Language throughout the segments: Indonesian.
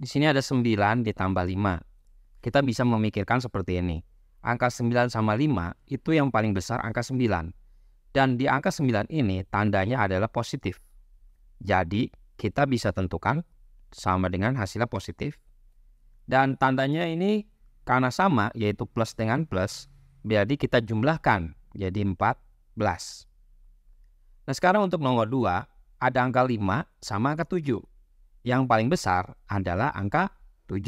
Di sini ada 9 ditambah 5. Kita bisa memikirkan seperti ini. Angka 9 sama 5 itu yang paling besar angka 9. Dan di angka 9 ini tandanya adalah positif. Jadi kita bisa tentukan sama dengan hasilnya positif. Dan tandanya ini karena sama yaitu plus dengan plus. Jadi kita jumlahkan jadi 14. Nah sekarang untuk nomor 2 ada angka 5 sama angka 7 yang paling besar adalah angka 7.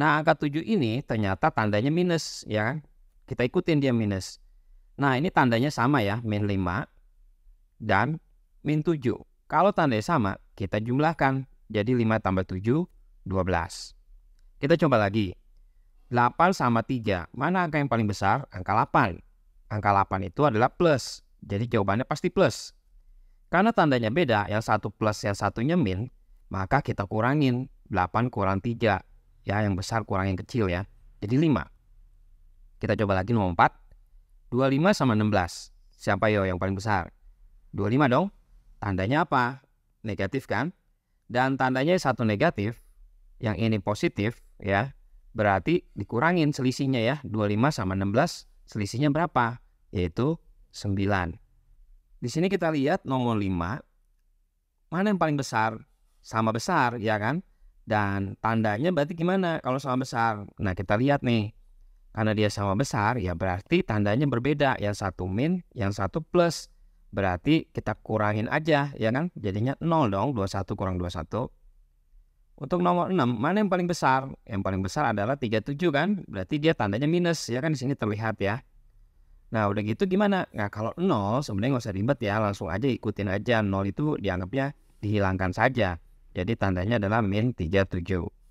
Nah, angka 7 ini ternyata tandanya minus, ya kan? Kita ikutin dia minus. Nah, ini tandanya sama ya, min 5 dan min 7. Kalau tandanya sama, kita jumlahkan. Jadi 5 tambah 7, 12. Kita coba lagi. 8 sama 3. Mana angka yang paling besar? Angka 8. Angka 8 itu adalah plus. Jadi jawabannya pasti plus. Karena tandanya beda, yang satu plus, yang satunya min, maka kita kurangin 8 kurang 3 ya yang besar kurang yang kecil ya jadi 5 kita coba lagi nomor 4 25 sama 16 siapa yo yang paling besar 25 dong tandanya apa negatif kan dan tandanya satu negatif yang ini positif ya berarti dikurangin selisihnya ya 25 sama 16 selisihnya berapa yaitu 9 di sini kita lihat nomor 5 mana yang paling besar sama besar ya kan dan tandanya berarti gimana kalau sama besar nah kita lihat nih karena dia sama besar ya berarti tandanya berbeda yang satu min yang satu plus berarti kita kurangin aja ya kan jadinya 0 dong 21 kurang 21 untuk nomor 6 mana yang paling besar yang paling besar adalah 37 kan berarti dia tandanya minus ya kan di sini terlihat ya Nah udah gitu gimana? Nah kalau 0 sebenarnya nggak usah ribet ya langsung aja ikutin aja 0 itu dianggapnya dihilangkan saja. Jadi tandanya adalah min 37.